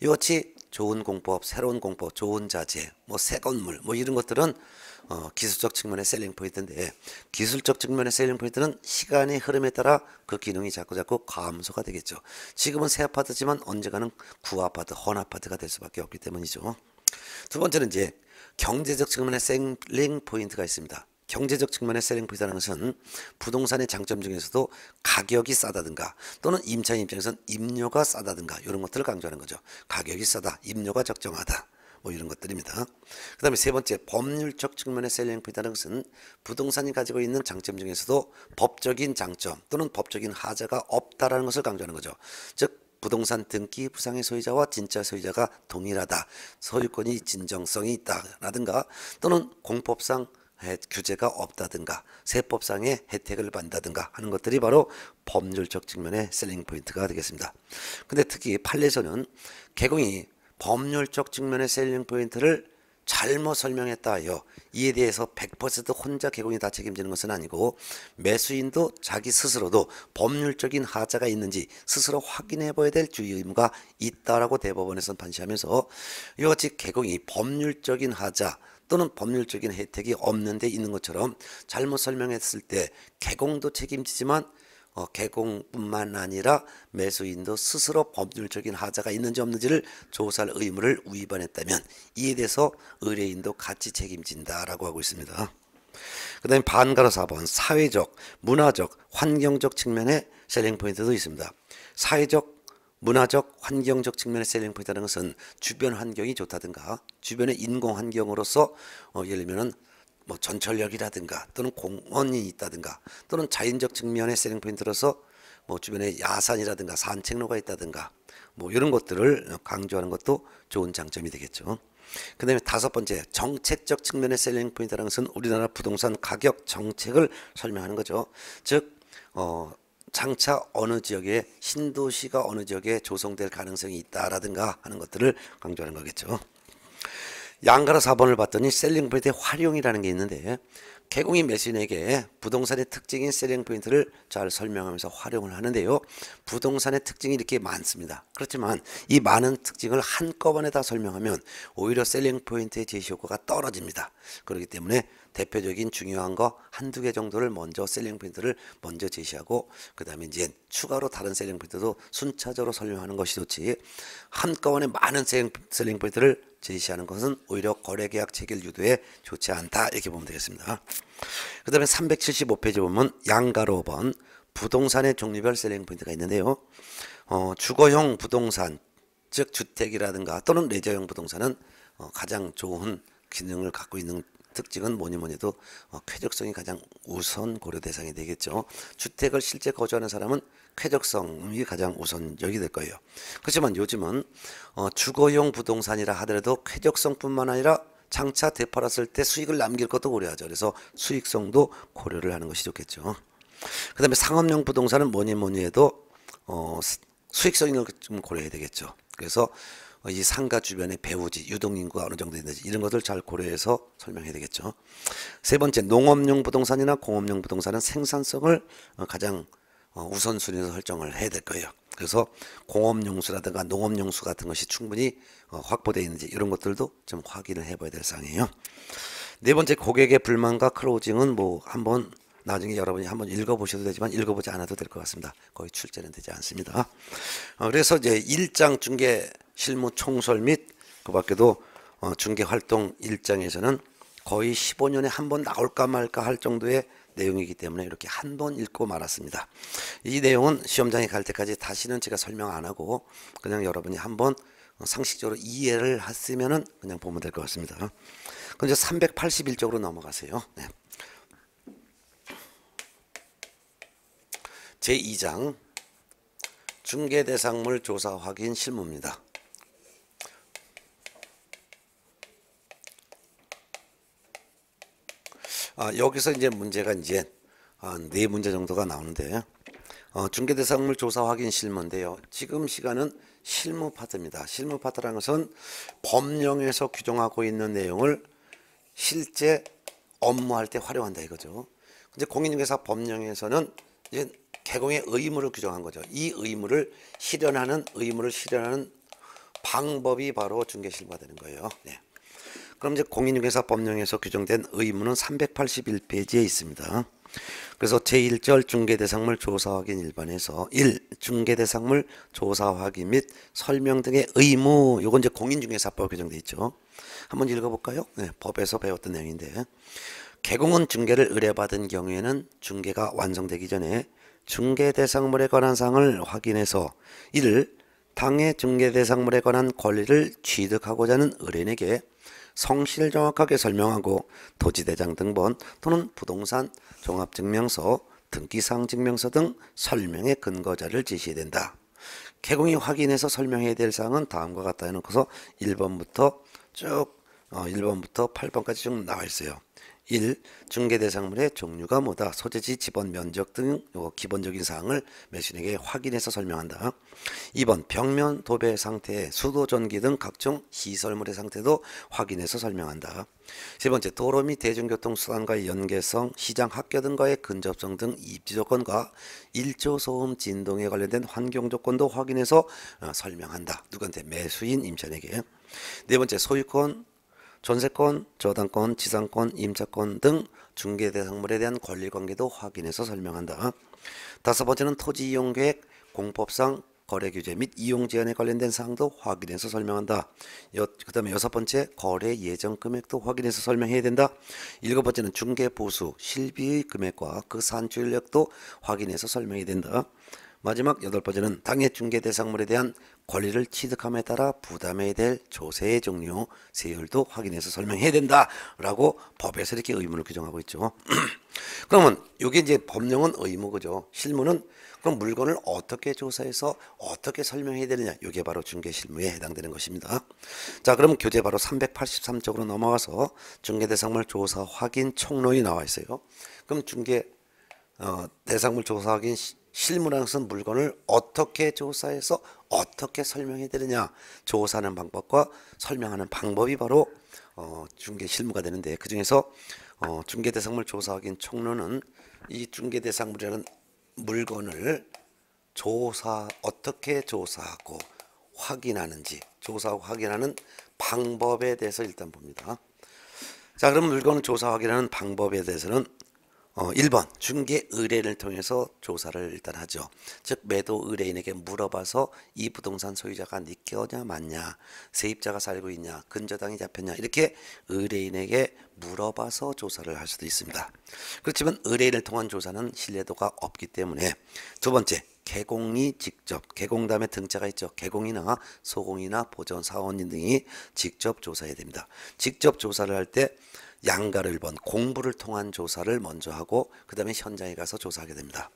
S1: 이것이 좋은 공법, 새로운 공법, 좋은 자재, 뭐 새 건물 뭐 이런 것들은 어, 기술적 측면의 셀링 포인트인데 기술적 측면의 셀링 포인트는 시간의 흐름에 따라 그 기능이 자꾸자꾸 감소가 되겠죠. 지금은 새 아파트지만 언젠가는 구 아파트, 헌 아파트가 될 수밖에 없기 때문이죠. 두 번째는 이제 경제적 측면의 셀링 포인트가 있습니다. 경제적 측면의 셀링 포인트라는 것은 부동산의 장점 중에서도 가격이 싸다든가 또는 임차인 입장에서는 임료가 싸다든가 이런 것들을 강조하는 거죠. 가격이 싸다, 임료가 적정하다. 뭐 이런 것들입니다. 그 다음에 세 번째 법률적 측면의 셀링 포인트라는 것은 부동산이 가지고 있는 장점 중에서도 법적인 장점 또는 법적인 하자가 없다라는 것을 강조하는 거죠. 즉 부동산 등기 부상의 소유자와 진짜 소유자가 동일하다. 소유권이 진정성이 있다라든가 또는 공법상 규제가 없다든가 세법상의 혜택을 받다든가 는 하는 것들이 바로 법률적 측면의 셀링 포인트가 되겠습니다. 근데 특히 판례서는 개공이 법률적 측면의 셀링 포인트를 잘못 설명했다 하여 이에 대해서 100% 혼자 개공이 다 책임지는 것은 아니고 매수인도 자기 스스로도 법률적인 하자가 있는지 스스로 확인해 봐야 될 주의 의무가 있다라고 대법원에서는 판시하면서 이와 같이 개공이 법률적인 하자 또는 법률적인 혜택이 없는 데 있는 것처럼 잘못 설명했을 때 개공도 책임지지만 어, 개공뿐만 아니라 매수인도 스스로 법률적인 하자가 있는지 없는지를 조사할 의무를 위반했다면 이에 대해서 의뢰인도 같이 책임진다라고 하고 있습니다. 그 다음에 반가로 4번 사회적, 문화적, 환경적 측면의 셀링 포인트도 있습니다. 사회적 문화적, 환경적 측면의 셀링 포인트라는 것은 주변 환경이 좋다든가 주변의 인공 환경으로서 어, 예를 들면 뭐 전철역이라든가 또는 공원이 있다든가 또는 자연적 측면의 세링 포인트로서 뭐 주변에 야산이라든가 산책로가 있다든가 뭐 이런 것들을 강조하는 것도 좋은 장점이 되겠죠. 그 다음에 다섯 번째 정책적 측면의 셀링 포인트라는 것은 우리나라 부동산 가격 정책을 설명하는 거죠. 즉 어, 장차 어느 지역에 신도시가 어느 지역에 조성될 가능성이 있다라든가 하는 것들을 강조하는 거겠죠. 양가로 사본을 봤더니 셀링 포인트의 활용이라는 게 있는데 개공인 매신에게 부동산의 특징인 셀링 포인트를 잘 설명하면서 활용을 하는데요. 부동산의 특징이 이렇게 많습니다. 그렇지만 이 많은 특징을 한꺼번에 다 설명하면 오히려 셀링 포인트의 제시 효과가 떨어집니다. 그렇기 때문에 대표적인 중요한 거 한두 개 정도를 먼저 셀링 포인트를 먼저 제시하고 그 다음에 이제 추가로 다른 셀링 포인트도 순차적으로 설명하는 것이 좋지 한꺼번에 많은 셀링, 셀링 포인트를 제시하는 것은 오히려 거래 계약 체결 유도에 좋지 않다 이렇게 보면 되겠습니다. 그 다음에 375페이지 보면 양가로 번 부동산의 종류별 셀링 포인트가 있는데요. 어, 주거형 부동산 즉 주택이라든가 또는 레저형 부동산은 어, 가장 좋은 기능을 갖고 있는 특징은 뭐니 뭐니 해도 어, 쾌적성이 가장 우선 고려 대상이 되겠죠. 주택을 실제 거주하는 사람은 쾌적성이 가장 우선여기 될 거예요. 그렇지만 요즘은 어, 주거용 부동산이라 하더라도 쾌적성뿐만 아니라 장차 되팔았을 때 수익을 남길 것도 고려하죠. 그래서 수익성도 고려를 하는 것이 좋겠죠. 그 다음에 상업용 부동산은 뭐니 뭐니 해도 어, 수익성을 좀 고려해야 되겠죠. 그래서 어, 이 상가 주변의 배우지, 유동인구가 어느 정도 있는지 이런 것을 잘 고려해서 설명해야 되겠죠. 세 번째, 농업용 부동산이나 공업용 부동산은 생산성을 어, 가장 어, 우선순위에서 설정을 해야 될 거예요. 그래서 공업용수라든가 농업용수 같은 것이 충분히 확보되어 있는지 이런 것들도 좀 확인을 해봐야 될상황이에요네 번째 고객의 불만과 클로징은 뭐 한번 나중에 여러분이 한번 읽어보셔도 되지만 읽어보지 않아도 될 것 같습니다. 거의 출제는 되지 않습니다. 그래서 이제 일장 중계 실무 총설 및 그 밖에도 어, 중계 활동 일정에서는 거의 15년에 한 번 나올까 말까 할 정도의 내용이기 때문에 이렇게 한 번 읽고 말았습니다. 이 내용은 시험장에 갈 때까지 다시는 제가 설명 안 하고 그냥 여러분이 한 번 상식적으로 이해를 했으면은 그냥 보면 될 것 같습니다. 그럼 이제 381쪽으로 넘어가세요. 네. 제2장 중개대상물 조사 확인 실무입니다. 아, 여기서 이제 문제가 이제 아, 네 문제 정도가 나오는데요. 어, 중개대상물 조사 확인 실무인데요. 지금 시간은 실무 파트입니다. 실무 파트라는 것은 법령에서 규정하고 있는 내용을 실제 업무할 때 활용한다 이거죠. 근데 공인중개사 법령에서는 이제 개공의 의무를 규정한 거죠. 이 의무를 실현하는 의무를 실현하는 방법이 바로 중개실무가 되는 거예요. 네. 그럼 이제 공인중개사 법령에서 규정된 의무는 381페이지에 있습니다. 그래서 제1절 중개대상물 조사 확인 일반에서 1. 중개대상물 조사 확인 및 설명 등의 의무 요건 이제 공인중개사법 규정돼 있죠. 한번 읽어볼까요? 네, 법에서 배웠던 내용인데 개공은 중개를 의뢰받은 경우에는 중개가 완성되기 전에 중개대상물에 관한 사항을 확인해서 이를 당해 중개대상물에 관한 권리를 취득하고자 하는 의뢰인에게 성실을 정확하게 설명하고 토지대장 등본 또는 부동산 종합증명서, 등기사항 증명서 등 설명의 근거자를 지시해야 된다. 개공이 확인해서 설명해야 될 사항은 다음과 같다 해놓고서 1번부터 쭉 1번부터 어, 8번까지 쭉 나와 있어요. 1. 중개대상물의 종류가 뭐다. 소재지, 지번, 면적 등 기본적인 사항을 매신에게 확인해서 설명한다. 2번 벽면 도배 상태, 수도 전기 등 각종 시설물의 상태도 확인해서 설명한다. 세 번째 도로 및 대중교통 수단과의 연계성, 시장 학교 등과의 근접성 등 입지 조건과 일조 소음 진동에 관련된 환경 조건도 확인해서 어, 설명한다. 누구한테 매수인 임차에게네 번째 소유권 전세권, 저당권, 지상권, 임차권 등 중개 대상물에 대한 권리 관계도 확인해서 설명한다. 다섯 번째는 토지 이용 계획, 공법상 거래 규제 및 이용 제한에 관련된 사항도 확인해서 설명한다. 그 다음에 여섯 번째 거래 예정 금액도 확인해서 설명해야 된다. 일곱 번째는 중개 보수 실비의 금액과 그 산출력도 확인해서 설명해야 된다. 마지막 여덟 번째는 당해 중개 대상물에 대한 권리를 취득함에 따라 부담해야 될 조세의 종류, 세율도 확인해서 설명해야 된다라고 법에서 이렇게 의무를 규정하고 있죠. 그러면 이게 이제 법령은 의무고죠. 실무는 그럼 물건을 어떻게 조사해서 어떻게 설명해야 되느냐. 이게 바로 중개 실무에 해당되는 것입니다. 자, 그럼 교재 바로 383쪽으로 넘어가서 중개 대상물 조사 확인 총론이 나와 있어요. 그럼 중개 어, 대상물 조사 확인 시, 실무랑쓴 물건을 어떻게 조사해서 어떻게 설명해 드리냐 조사하는 방법과 설명하는 방법이 바로 어, 중개 실무가 되는데 그 중에서 어, 중개 대상물 조사 확인 총론은 이 중개 대상물이라는 물건을 조사 어떻게 조사하고 확인하는지 조사하고 확인하는 방법에 대해서 일단 봅니다. 자 그럼 물건을 조사 확인하는 방법에 대해서는 어, 1번 중개 의뢰를 통해서 조사를 일단 하죠. 즉 매도 의뢰인에게 물어봐서 이 부동산 소유자가 네 거냐 맞냐 세입자가 살고 있냐 근저당이 잡혔냐 이렇게 의뢰인에게 물어봐서 조사를 할 수도 있습니다. 그렇지만 의뢰인을 통한 조사는 신뢰도가 없기 때문에 두 번째 개공이 직접 개공 다음에 등자가 있죠. 개공이나 소공이나 보전 사원인 등이 직접 조사해야 됩니다. 직접 조사를 할 때 양가를 번 공부를 통한 조사를 먼저 하고 그 다음에 현장에 가서 조사하게 됩니다.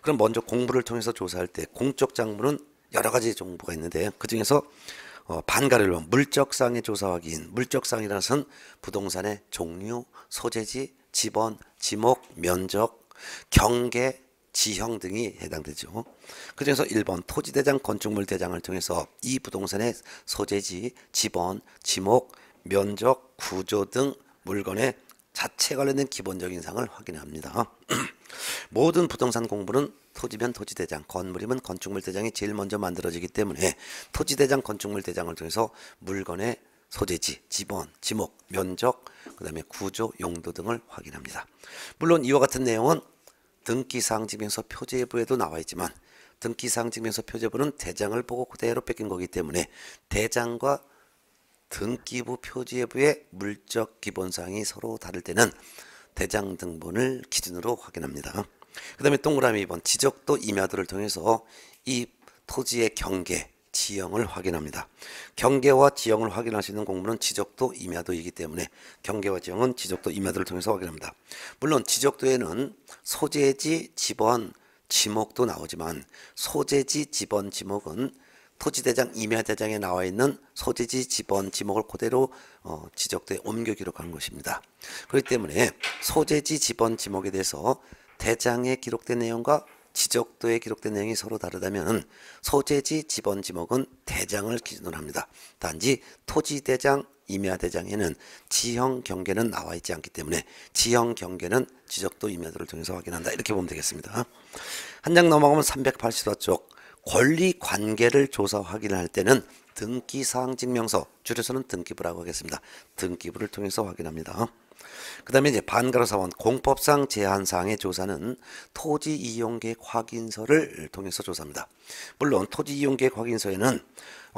S1: 그럼 먼저 공부를 통해서 조사할 때 공적 장부는 여러 가지 정보가 있는데 그 중에서 어, 반가를론 물적상의 조사 확인 물적상이라는 것은 부동산의 종류 소재지 지번 지목 면적 경계 지형 등이 해당되죠. 그중에서 1번 토지대장 건축물대장을 통해서 이 부동산의 소재지, 지번, 지목, 면적, 구조 등 물건의 자체 관련된 기본적인 사항을 확인합니다. 모든 부동산 공부는 토지면 토지대장, 건물이면 건축물대장이 제일 먼저 만들어지기 때문에 토지대장, 건축물대장을 통해서 물건의 소재지, 지번, 지목, 면적, 그 다음에 구조, 용도 등을 확인합니다. 물론 이와 같은 내용은 등기상항 증명서 표제부에도 나와 있지만 등기상항 증명서 표제부는 대장을 보고 그대로 뺏긴 거기 때문에 대장과 등기부 표제부의 물적 기본상이 서로 다를 때는 대장 등본을 기준으로 확인합니다. 그 다음에 동그라미 2번 지적도 임야도를 통해서 이 토지의 경계 지형을 확인합니다. 경계와 지형을 확인할 수 있는 공부는 지적도 임야도이기 때문에 경계와 지형은 지적도 임야도를 통해서 확인합니다. 물론 지적도에는 소재지, 지번, 지목도 나오지만 소재지, 지번, 지목은 토지대장, 임야대장에 나와 있는 소재지, 지번, 지목을 그대로 어, 지적도에 옮겨 기록하는 것입니다. 그렇기 때문에 소재지, 지번, 지목에 대해서 대장에 기록된 내용과 지적도에 기록된 내용이 서로 다르다면 소재지 지번 지목은 대장을 기준으로 합니다. 단지 토지대장, 임야대장에는 지형 경계는 나와 있지 않기 때문에 지형 경계는 지적도 임야도를 통해서 확인한다. 이렇게 보면 되겠습니다. 한 장 넘어가면 384 쪽. 권리 관계를 조사 확인할 때는 등기사항 증명서 줄여서는 등기부라고 하겠습니다. 등기부를 통해서 확인합니다. 그 다음에 이제 반가로사원 공법상 제한사항의 조사는 토지 이용계획 확인서를 통해서 조사합니다. 물론 토지 이용계획 확인서에는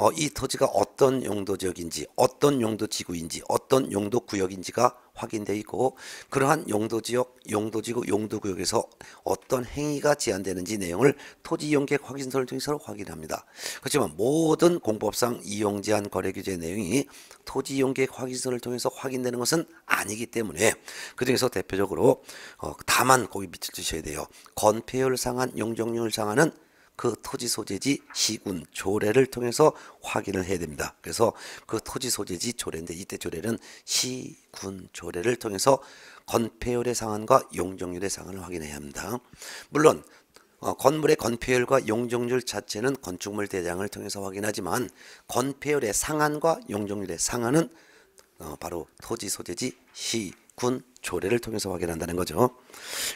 S1: 어, 이 토지가 어떤 용도 지역인지 어떤 용도 지구인지 어떤 용도 구역인지가 확인되어 있고 그러한 용도 지역 용도 지구 용도 구역에서 어떤 행위가 제한되는지 내용을 토지 이용 계획 확인서를 통해서 확인합니다. 그렇지만 모든 공법상 이용 제한 거래 규제 내용이 토지 이용 계획 확인서를 통해서 확인되는 것은 아니기 때문에 그중에서 대표적으로 어, 다만 거기 밑을 주셔야 돼요. 건폐율 상한 용적률 상한은 그 토지 소재지 시군 조례를 통해서 확인을 해야 됩니다. 그래서 그 토지 소재지 조례인데 이때 조례는 시군 조례를 통해서 건폐율의 상한과 용적률의 상한을 확인해야 합니다. 물론 어, 건물의 건폐율과 용적률 자체는 건축물 대장을 통해서 확인하지만 건폐율의 상한과 용적률의 상한은 어, 바로 토지 소재지 시군 조례를 통해서 확인한다는 거죠.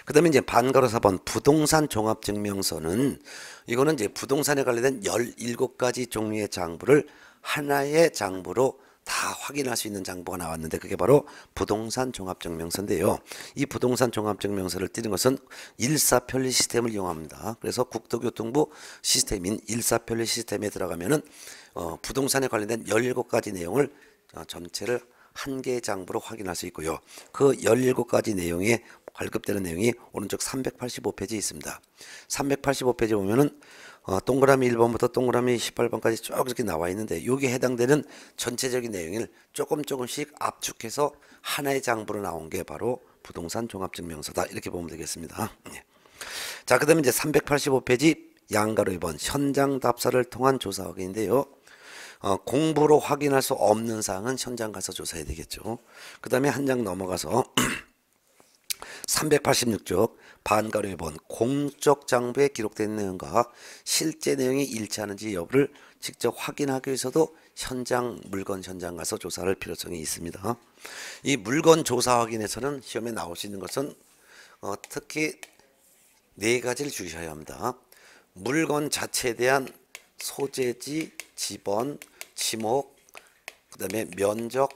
S1: 그다음에 이제 반가로 4번 부동산 종합 증명서는 이거는 이제 부동산에 관련된 17가지 종류의 장부를 하나의 장부로 다 확인할 수 있는 장부가 나왔는데 그게 바로 부동산 종합증명서인데요. 이 부동산 종합증명서를 띄는 것은 일사편리 시스템을 이용합니다. 그래서 국토교통부 시스템인 일사편리 시스템에 들어가면은 어, 부동산에 관련된 17가지 내용을 어, 전체를 한 개의 장부로 확인할 수 있고요. 그 17가지 내용에 발급되는 내용이 오른쪽 385페이지에 있습니다. 385페이지 보면은 어, 동그라미 1번부터 동그라미 18번까지 쭉 이렇게 나와 있는데 여기에 해당되는 전체적인 내용을 조금 조금씩 압축해서 하나의 장부로 나온 게 바로 부동산 종합증명서다 이렇게 보면 되겠습니다. 예. 자, 그 다음에 이제 385페이지 양가로 2번 현장 답사를 통한 조사 확인인데요. 어, 공부로 확인할 수 없는 사항은 현장 가서 조사해야 되겠죠. 그 다음에 한 장 넘어가서 386쪽 반가로 1번 공적 장부에 기록된 내용과 실제 내용이 일치하는지 여부를 직접 확인하기 위해서도 현장 물건 현장 가서 조사할 필요성이 있습니다. 이 물건 조사 확인에서는 시험에 나올 수 있는 것은 어, 특히 네 가지를 주셔야 합니다. 물건 자체에 대한 소재지, 지번, 지목, 그 다음에 면적,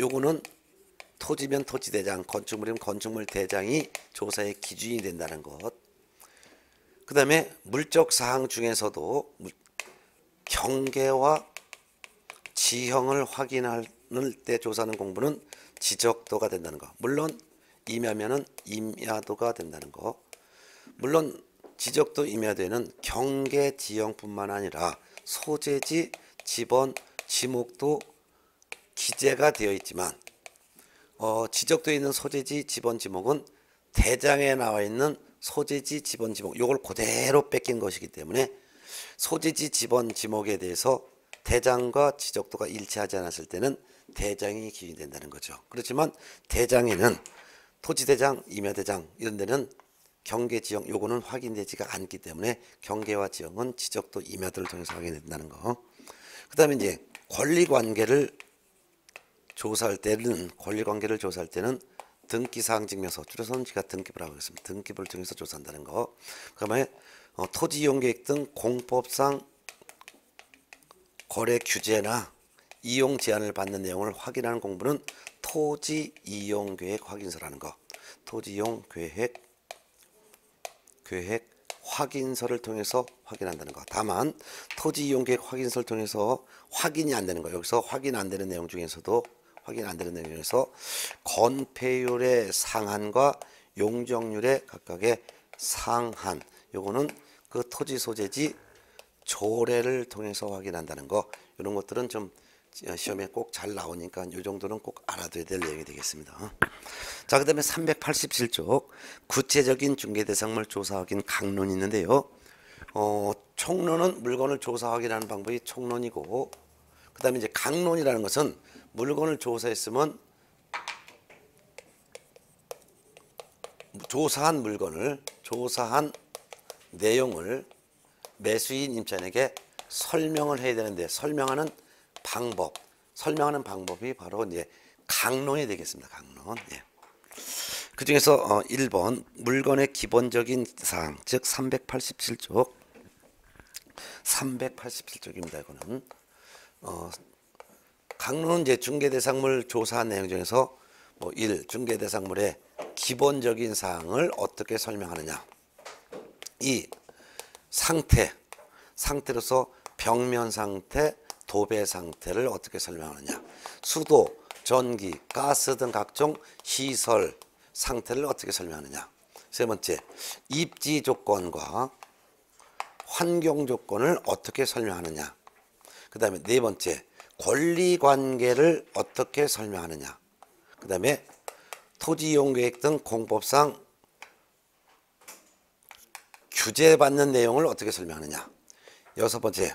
S1: 요거는 토지면 토지대장, 건축물이면 건축물대장이 조사의 기준이 된다는 것. 그 다음에 물적 사항 중에서도 경계와 지형을 확인할 때 조사하는 공부는 지적도가 된다는 것 물론 임야면은 임야도가 된다는 것 물론 지적도 임야되는 경계 지형뿐만 아니라 소재지, 지번, 지목도 기재가 되어 있지만 어, 지적되어 있는 소재지, 지번, 지목은 대장에 나와 있는 소재지, 지번, 지목 요걸 그대로 뺏긴 것이기 때문에 소재지, 지번, 지목에 대해서 대장과 지적도가 일치하지 않았을 때는 대장이 기인 된다는 거죠. 그렇지만 대장에는 토지대장, 임야대장 이런 데는 경계 지형 요거는 확인되지가 않기 때문에 경계와 지형은 지적도 임야도를 통해서 확인된다는 거. 그다음에 이제 권리 관계를 조사할 때는 권리 관계를 조사할 때는 등기 사항 증명서 줄여서 는 제가 등기부라고 했습니다. 등기부를 통해서 조사한다는 거. 그다음에 어, 토지 이용 계획 등 공법상 거래 규제나 이용 제한을 받는 내용을 확인하는 공부는 토지 이용 계획 확인서라는 거. 토지 이용 계획 계획 그 확인서를 통해서 확인한다는 거. 다만 토지 이용 계획 확인서를 통해서 확인이 안 되는 거. 여기서 확인 안 되는 내용 중에서도 확인 안 되는 내용 에서 건폐율의 상한과 용적률의 각각의 상한. 요거는 그 토지 소재지 조례를 통해서 확인한다는 거. 이런 것들은 좀 시험에 꼭 잘 나오니까 요 정도는 꼭 알아둬야 될 내용이 되겠습니다. 자, 그 다음에 387쪽 구체적인 중개대상물 조사 확인 강론이 있는데요. 어, 총론은 물건을 조사 확인하는 방법이 총론이고 그 다음에 이제 강론이라는 것은 물건을 조사했으면 조사한 물건을 조사한 내용을 매수인 임차인에게 설명을 해야 되는데 설명하는 방법 설명하는 방법이 바로 이제 강론이 되겠습니다. 강론. 예. 그 중에서 어, 1번 물건의 기본적인 사항 즉 387쪽 387쪽입니다. 이거는 어, 강론 이제 중개 대상물 조사 내용 중에서 뭐 1. 중개 대상물의 기본적인 사항을 어떻게 설명하느냐 2. 상태 상태로서 벽면 상태, 도배 상태를 어떻게 설명하느냐 수도, 전기, 가스 등 각종 시설, 상태를 어떻게 설명하느냐. 세 번째, 입지 조건과 환경 조건을 어떻게 설명하느냐. 그 다음에 네 번째, 권리 관계를 어떻게 설명하느냐. 그 다음에 토지 이용 계획 등 공법상 규제받는 내용을 어떻게 설명하느냐. 여섯 번째,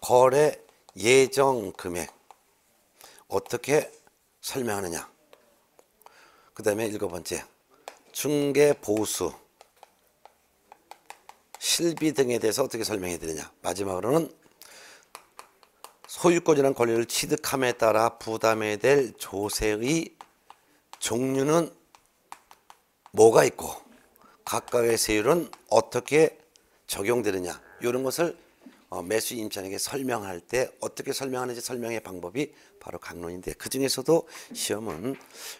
S1: 거래 예정 금액 어떻게 설명하느냐. 그 다음에 일곱 번째 중개 보수 실비 등에 대해서 어떻게 설명해 드리냐 마지막으로는 소유권이란 권리를 취득함에 따라 부담해야 될 조세의 종류는 뭐가 있고 각각의 세율은 어떻게 적용되느냐 이런 것을 어, 매수 임차인에게 설명할 때 어떻게 설명하는지 설명의 방법이 바로 강론인데 그 중에서도 시험은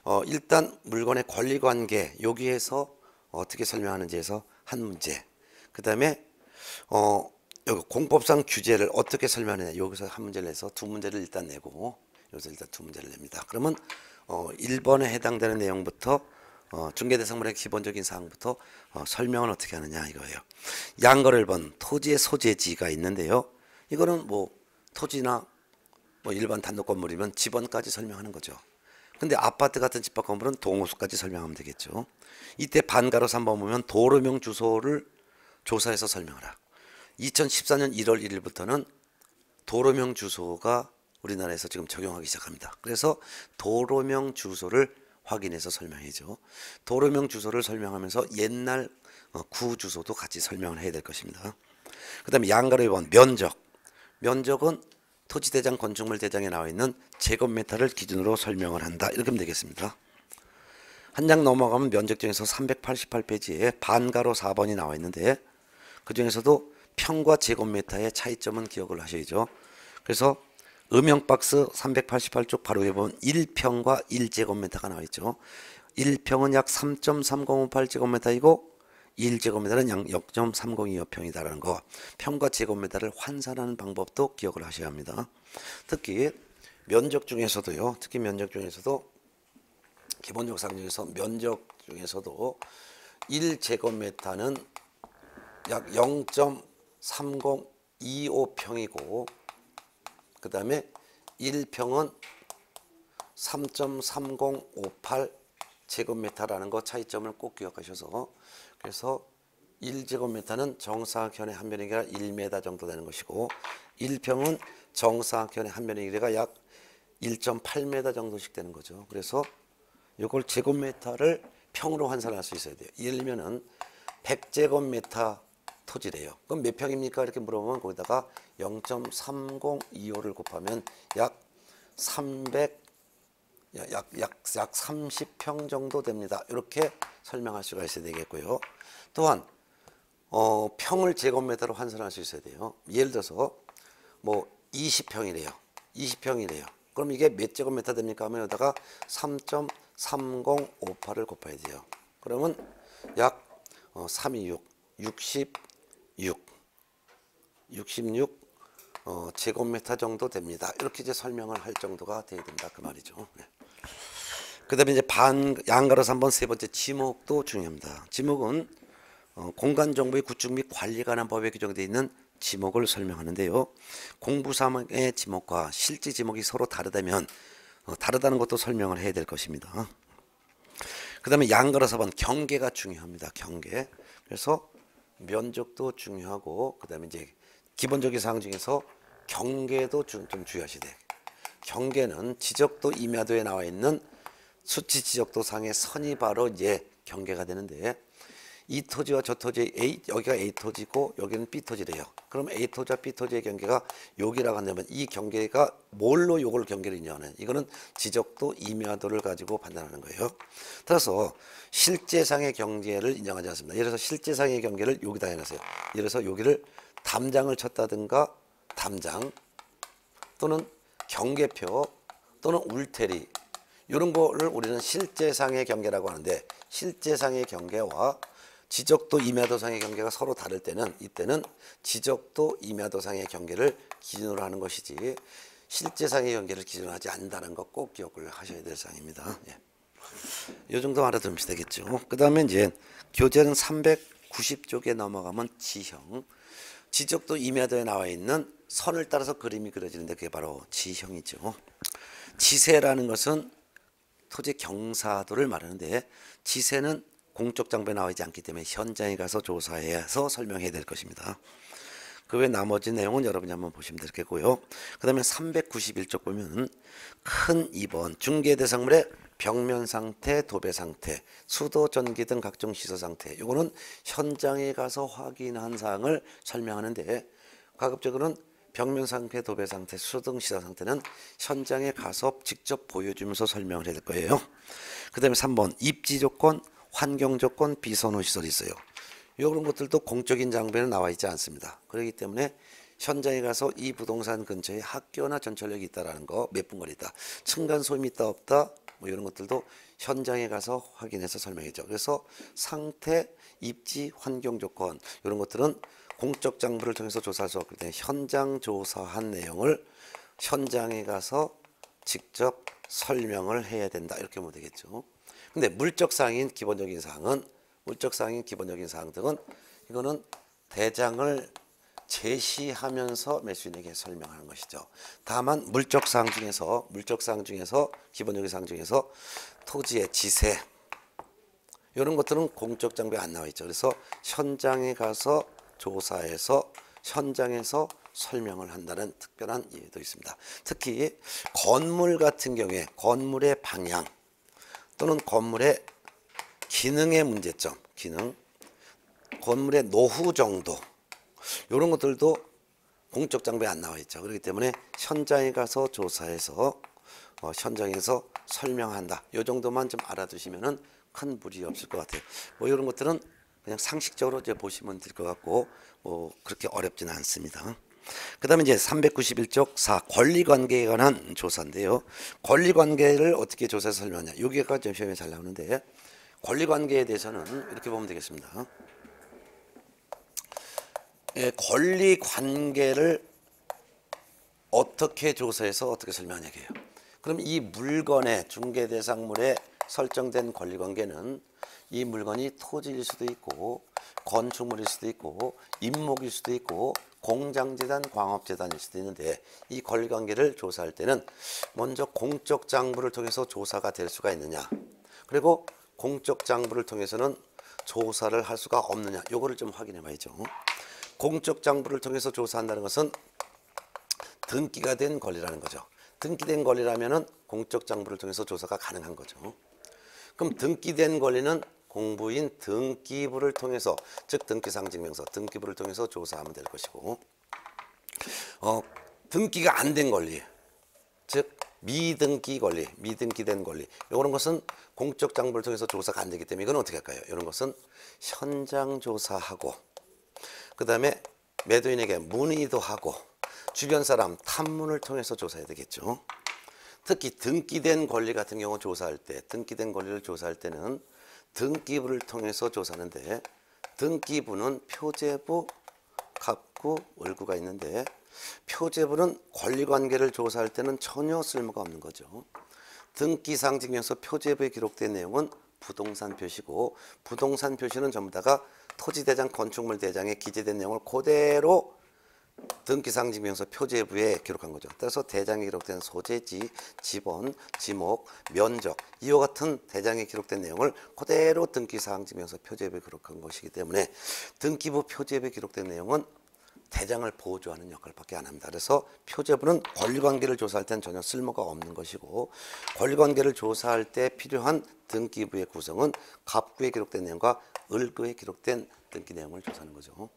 S1: 어, 일단 물건의 권리관계 여기에서 어떻게 설명하는지에서 한 문제 그 다음에 어, 여기 공법상 규제를 어떻게 설명하느냐 여기서 한 문제를 내서 두 문제를 일단 내고 여기서 일단 두 문제를 냅니다 그러면 어, 1번에 해당되는 내용부터 어, 중개대상물의 기본적인 사항부터 어, 설명을 어떻게 하느냐 이거예요. 양거 1번 토지의 소재지가 있는데요. 이거는 뭐 토지나 뭐 일반 단독 건물이면 지번까지 설명하는 거죠. 근데 아파트 같은 집합 건물은 동호수까지 설명하면 되겠죠. 이때 반가로 3번 보면 도로명 주소를 조사해서 설명하라. 2014년 1월 1일부터는 도로명 주소가 우리나라에서 지금 적용하기 시작합니다. 그래서 도로명 주소를 확인해서 설명해줘 도로명 주소를 설명하면서 옛날 어, 구 주소도 같이 설명을 해야 될 것입니다. 그 다음에 양가로 1번 면적. 면적은 토지대장 건축물대장에 나와 있는 제곱미터를 기준으로 설명을 한다. 이렇게 하면 되겠습니다. 한 장 넘어가면 면적중에서 388페이지에 반가로 4번이 나와 있는데 그 중에서도 평과 제곱미터의 차이점은 기억을 하셔야죠. 그래서 음영박스 388쪽 바로 해보면 1평과 1제곱미터가 나와있죠. 1평은 약 3.3058제곱미터이고 1제곱미터는 약 0.302여평이다라는 거 평과 제곱미터를 환산하는 방법도 기억을 하셔야 합니다. 특히 면적 중에서도요. 특히 면적 중에서도 기본적 상정에서 면적 중에서도 1제곱미터는 약 0.3025평이고 그 다음에 1평은 3.3058 제곱미터라는 거 차이점을 꼭 기억하셔서 그래서 1제곱미터는 정사각형의 한 면의 길이가 1m 정도 되는 것이고 1평은 정사각형의 한 면의 길이가 약 1.8m 정도씩 되는 거죠. 그래서 이걸 제곱미터를 평으로 환산할 수 있어야 돼요. 예를 들면은 100제곱미터 토지래요. 그럼 몇 평입니까? 이렇게 물어보면 거기다가 0.3025를 곱하면 약 300, 약, 약, 약 30평 정도 됩니다. 이렇게 설명할 수가 있어야 되겠고요. 또한 어, 평을 제곱미터로 환산할 수 있어야 돼요. 예를 들어서 뭐 20평이래요. 20평이래요. 그럼 이게 몇 제곱미터 됩니까? 하면 여기다가 3.3058을 곱해야 돼요. 그러면 약 326, 어, 60 6, 66 어, 제곱미터 정도 됩니다. 이렇게 이제 설명을 할 정도가 돼야 된다 그 말이죠. 네. 그다음에 이제 반 양가로 3번 세 번째 지목도 중요합니다. 지목은 어, 공간 정보의 구축 및 관리 관한 법에 규정되어 있는 지목을 설명하는데요. 공부 사항의 지목과 실제 지목이 서로 다르다면 어, 다르다는 것도 설명을 해야 될 것입니다. 그다음에 양가로 4번 경계가 중요합니다. 경계. 그래서 면적도 중요하고 그다음에 이제 기본적인 사항 중에서 경계도 좀, 좀 주의하시되 경계는 지적도 임야도에 나와 있는 수치 지적도 상의 선이 바로 이제 경계가 되는데 이 토지와 저 토지 A 여기가 A 토지고 여기는 B 토지래요. 그럼 A 토지와 B 토지의 경계가 여기라고 한다면 이 경계가 뭘로 이걸 경계를 인정하는 이거는 지적도 임야도를 가지고 판단하는 거예요. 따라서 실제상의 경계를 인정하지 않습니다. 예를 들어서 실제상의 경계를 여기다 해놨어요. 예를 들어서 여기를 담장을 쳤다든가 담장 또는 경계표 또는 울테리 이런 거를 우리는 실제상의 경계라고 하는데 실제상의 경계와 지적도 임야도상의 경계가 서로 다를 때는 이때는 지적도 임야도상의 경계를 기준으로 하는 것이지 실제상의 경계를 기준으로 하지 않는다는 것 꼭 기억을 하셔야 될 사항입니다. 예. 요 정도 알아두면 되겠죠. 그 다음에 이제 교재는 390쪽에 넘어가면 지형 지적도 임야도에 나와 있는 선을 따라서 그림이 그려지는데 그게 바로 지형이죠. 지세라는 것은 토지 경사도를 말하는데 지세는 공적 장부에 나와 있지 않기 때문에 현장에 가서 조사해서 설명해야 될 것입니다. 그 외 나머지 내용은 여러분이 한번 보시면 되겠고요. 그 다음에 391쪽 보면 큰 2번 중계 대상물의 벽면 상태, 도배 상태, 수도 전기 등 각종 시설 상태. 이거는 현장에 가서 확인한 사항을 설명하는데 가급적으로는 벽면 상태, 도배 상태, 수등 시설 상태는 현장에 가서 직접 보여주면서 설명을 해야 될 거예요. 그 다음에 3번 입지 조건, 환경 조건 비선호 시설이 있어요. 이런 것들도 공적인 장부에는 나와 있지 않습니다. 그렇기 때문에 현장에 가서 이 부동산 근처에 학교나 전철역이 있다라는 거몇분 걸리다. 층간 소음이 있다 없다 뭐 이런 것들도 현장에 가서 확인해서 설명해줘. 그래서 상태, 입지, 환경 조건 이런 것들은 공적 장부를 통해서 조사할 수 없기 때문에 현장 조사한 내용을 현장에 가서 직접 설명을 해야 된다 이렇게 보면 되겠죠. 근데 물적상인 기본적인 상은 물적상인 기본적인 상 등은 이거는 대장을 제시하면서 매수인에게 설명하는 것이죠. 다만 물적상 중에서 물적상 중에서 기본적인 상 중에서 토지의 지세 이런 것들은 공적 장비 안 나와 있죠. 그래서 현장에 가서 조사해서 현장에서 설명을 한다는 특별한 예도 있습니다. 특히 건물 같은 경우에 건물의 방향 또는 건물의 기능의 문제점, 기능, 건물의 노후 정도 이런 것들도 공적 장비에 안 나와 있죠. 그렇기 때문에 현장에 가서 조사해서 어, 현장에서 설명한다. 이 정도만 좀알아두시면큰 무리 없을 것 같아요. 뭐 이런 것들은 그냥 상식적으로 이제 보시면 될 것 같고 뭐 그렇게 어렵지는 않습니다. 그다음에 이제 391쪽 4 권리 관계에 관한 조사인데요. 권리 관계를 어떻게 조사해서 설명하냐. 여기가 좀 시험에 잘 나오는데 권리 관계에 대해서는 이렇게 보면 되겠습니다. 예, 권리 관계를 어떻게 조사해서 어떻게 설명하냐예요. 그럼 이 물건의 중개 대상물에 설정된 권리 관계는 이 물건이 토지일 수도 있고 건축물일 수도 있고 임목일 수도 있고 공장재단, 광업재단일 수도 있는데 이 권리관계를 조사할 때는 먼저 공적 장부를 통해서 조사가 될 수가 있느냐 그리고 공적 장부를 통해서는 조사를 할 수가 없느냐 요거를 좀 확인해 봐야죠 공적 장부를 통해서 조사한다는 것은 등기가 된 권리라는 거죠 등기된 권리라면 공적 장부를 통해서 조사가 가능한 거죠 그럼 등기된 권리는 공부인 등기부를 통해서 즉 등기상증명서 등기부를 통해서 조사하면 될 것이고 어, 등기가 안 된 권리 즉 미등기 권리 미등기된 권리 이런 것은 공적 장부를 통해서 조사가 안 되기 때문에 이건 어떻게 할까요? 이런 것은 현장 조사하고 그 다음에 매도인에게 문의도 하고 주변 사람 탐문을 통해서 조사해야 되겠죠. 특히 등기된 권리 같은 경우 조사할 때 등기된 권리를 조사할 때는 등기부를 통해서 조사하는데 등기부는 표제부, 갑구, 월구가 있는데 표제부는 권리관계를 조사할 때는 전혀 쓸모가 없는 거죠. 등기상 증명서 표제부에 기록된 내용은 부동산 표시고 부동산 표시는 전부 다가 토지대장 건축물대장에 기재된 내용을 그대로 등기상징명서 표제부에 기록한 거죠. 따라서 대장에 기록된 소재지, 지번, 지목, 면적 이와 같은 대장에 기록된 내용을 그대로 등기상징명서 표제부에 기록한 것이기 때문에 등기부 표제부에 기록된 내용은 대장을 보조하는 역할밖에 안 합니다. 그래서 표제부는 권리관계를 조사할 때는 전혀 쓸모가 없는 것이고 권리관계를 조사할 때 필요한 등기부의 구성은 갑구에 기록된 내용과 을구에 기록된 등기 내용을 조사하는 거죠.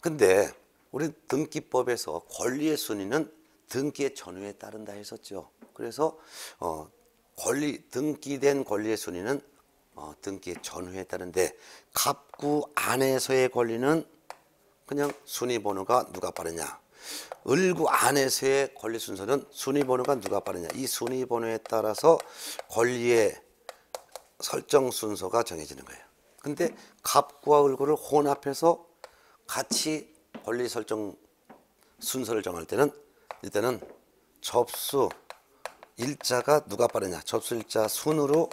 S1: 근데 우리 등기법에서 권리의 순위는 등기의 전후에 따른다 했었죠. 그래서 어, 권리 등기된 권리의 순위는 어, 등기의 전후에 따른데 갑구 안에서의 권리는 그냥 순위 번호가 누가 빠르냐 을구 안에서의 권리 순서는 순위 번호가 누가 빠르냐 이 순위 번호에 따라서 권리의 설정 순서가 정해지는 거예요 근데 갑구와 을구를 혼합해서 같이 권리 설정 순서를 정할 때는 이때는 접수 일자가 누가 빠르냐 접수 일자 순으로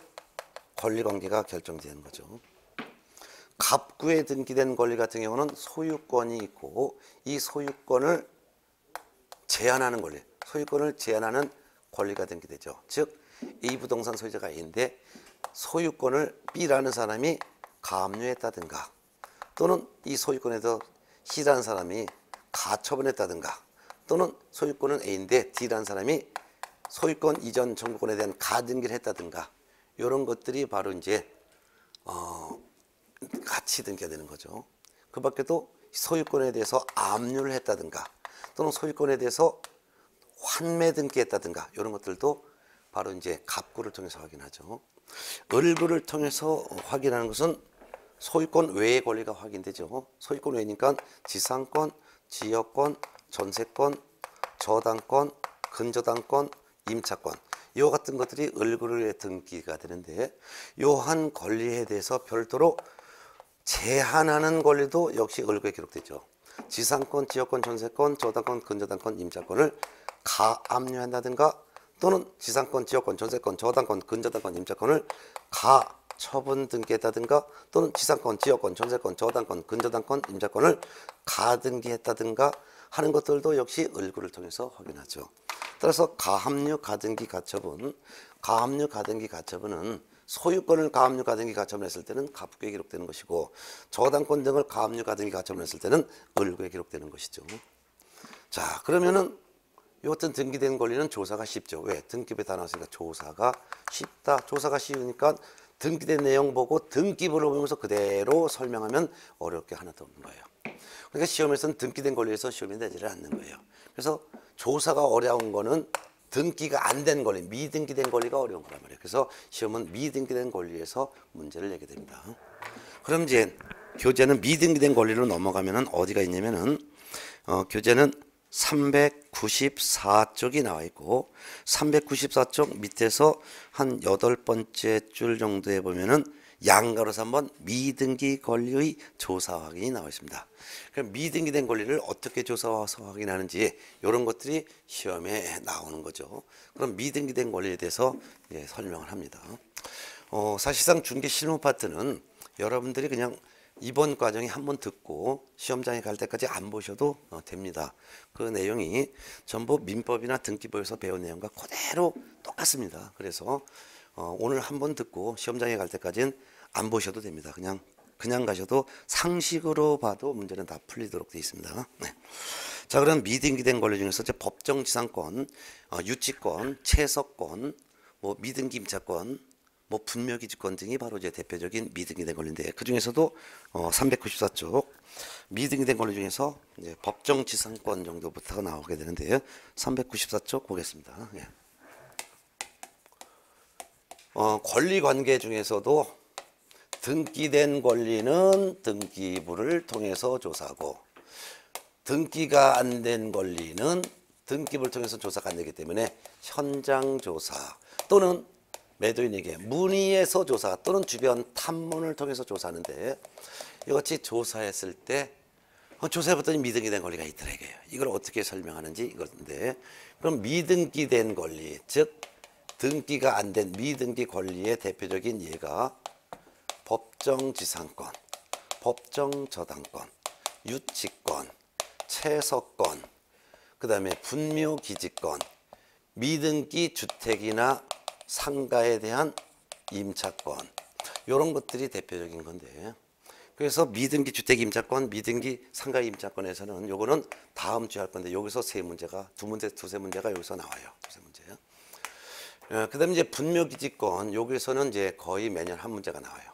S1: 권리 관계가 결정되는 거죠. 갑구에 등기된 권리 같은 경우는 소유권이 있고 이 소유권을 제한하는 권리, 소유권을 제한하는 권리가 등기되죠. 즉 A 부동산 소유자가 A인데 소유권을 B라는 사람이 가압했다든가 또는 이 소유권에서 C라는 사람이 가처분했다든가 또는 소유권은 A인데 D라는 사람이 소유권 이전 청구권에 대한 가등기를 했다든가 이런 것들이 바로 이제 어, 같이 등기가 되는 거죠. 그 밖에도 소유권에 대해서 압류를 했다든가 또는 소유권에 대해서 환매 등기했다든가 이런 것들도 바로 이제 갑구를 통해서 확인하죠. 을구를 통해서 확인하는 것은 소유권 외의 권리가 확인되죠. 소유권 외니까 지상권, 지역권, 전세권, 저당권, 근저당권, 임차권 이와 같은 것들이 을그룹에 등기가 되는데 요한 권리에 대해서 별도로 제한하는 권리도 역시 을그에 기록되죠. 지상권, 지역권, 전세권, 저당권, 근저당권, 임차권을 가압류한다든가 또는 지상권, 지역권, 전세권, 저당권, 근저당권, 임차권을 가 처분 등기했다든가 또는 지상권, 지역권, 전세권, 저당권, 근저당권, 임차권을 가등기했다든가 하는 것들도 역시 을구를 통해서 확인하죠. 따라서 가압류, 가등기, 가처분 가압류, 가등기, 가처분은 소유권을 가압류, 가등기, 가처분 했을 때는 갑구에 기록되는 것이고 저당권 등을 가압류, 가등기, 가처분 했을 때는 을구에 기록되는 것이죠. 자 그러면은 이것은 등기된 권리는 조사가 쉽죠. 왜? 등급에 다 나왔으니까 그러니까 조사가 쉽다. 조사가 쉬우니까 등기된 내용 보고 등기부를 보면서 그대로 설명하면 어렵게 하나도 없는 거예요. 그러니까 시험에서는 등기된 권리에서 시험이 되지를 않는 거예요. 그래서 조사가 어려운 거는 등기가 안 된 권리, 미등기된 권리가 어려운 거란 말이에요. 그래서 시험은 미등기된 권리에서 문제를 내게 됩니다. 그럼 이제 교재는 미등기된 권리로 넘어가면 어디가 있냐면은 어, 교재는 394쪽이 나와 있고 394쪽 밑에서 한 여덟 번째 줄 정도에 보면은 양가로 3번 미등기 권리의 조사 확인이 나와 있습니다. 그럼 미등기된 권리를 어떻게 조사해서 확인하는지 이런 것들이 시험에 나오는 거죠. 그럼 미등기된 권리에 대해서 예, 설명을 합니다. 어, 사실상 중개 실무 파트는 여러분들이 그냥 이번 과정에 한번 듣고 시험장에 갈 때까지 안 보셔도 어, 됩니다. 그 내용이 전부 민법이나 등기법에서 배운 내용과 그대로 똑같습니다. 그래서 어, 오늘 한번 듣고 시험장에 갈 때까지는 안 보셔도 됩니다. 그냥 그냥 가셔도 상식으로 봐도 문제는 다 풀리도록 되어 있습니다. 네. 자 그럼 미등기된 권리 중에서 법정지상권, 어, 유치권, 채석권, 뭐 미등기 임차권 뭐 분묘기 집권 등이 바로 이제 대표적인 미등기 된 권리인데 그 중에서도 어 394쪽 미등기 된 권리 중에서 이제 법정 지상권 정도부터 나오게 되는데요. 394쪽 보겠습니다. 예. 어 권리 관계 중에서도 등기된 권리는 등기부를 통해서 조사하고 등기가 안 된 권리는 등기부를 통해서 조사가 안 되기 때문에 현장 조사 또는 매도인에게 문의에서 조사 또는 주변 탐문을 통해서 조사하는데 이같이 조사했을 때 어, 조사해봤더니 미등기 된 권리가 있더래요. 라 이걸 어떻게 설명하는지 이건데 그럼 미등기 된 권리 즉 등기가 안 된 미등기 권리의 대표적인 예가 법정지상권, 법정저당권, 유치권, 채석권, 그 다음에 분묘기지권, 미등기 주택이나 상가에 대한 임차권 이런 것들이 대표적인 건데 그래서 미등기 주택 임차권, 미등기 상가 임차권에서는 요거는 다음 주에 할 건데 여기서 세 문제가 두 문제 두 세 문제가 여기서 나와요. 두세 문제 예, 어, 그다음 에 이제 분묘기지권 여기서는 이제 거의 매년 한 문제가 나와요.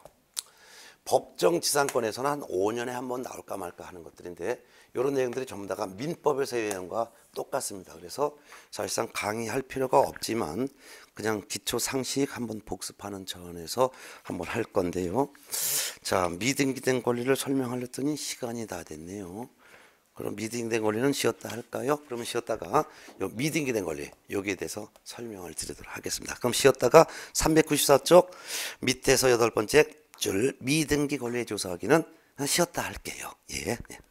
S1: 법정지상권에서는 한 5년에 한 번 나올까 말까 하는 것들인데 이런 내용들이 전부 다가 민법에서의 내용과 똑같습니다. 그래서 사실상 강의할 필요가 없지만 그냥 기초 상식 한번 복습하는 차원에서 한번 할 건데요. 자, 미등기된 권리를 설명하려더니 시간이 다 됐네요. 그럼 미등기된 권리는 쉬었다 할까요? 그러면 쉬었다가 요 미등기된 권리 여기에 대해서 설명을 드리도록 하겠습니다. 그럼 쉬었다가 394쪽 밑에서 여덟 번째 줄 미등기 권리 조사하기는 쉬었다 할게요. 예. 예.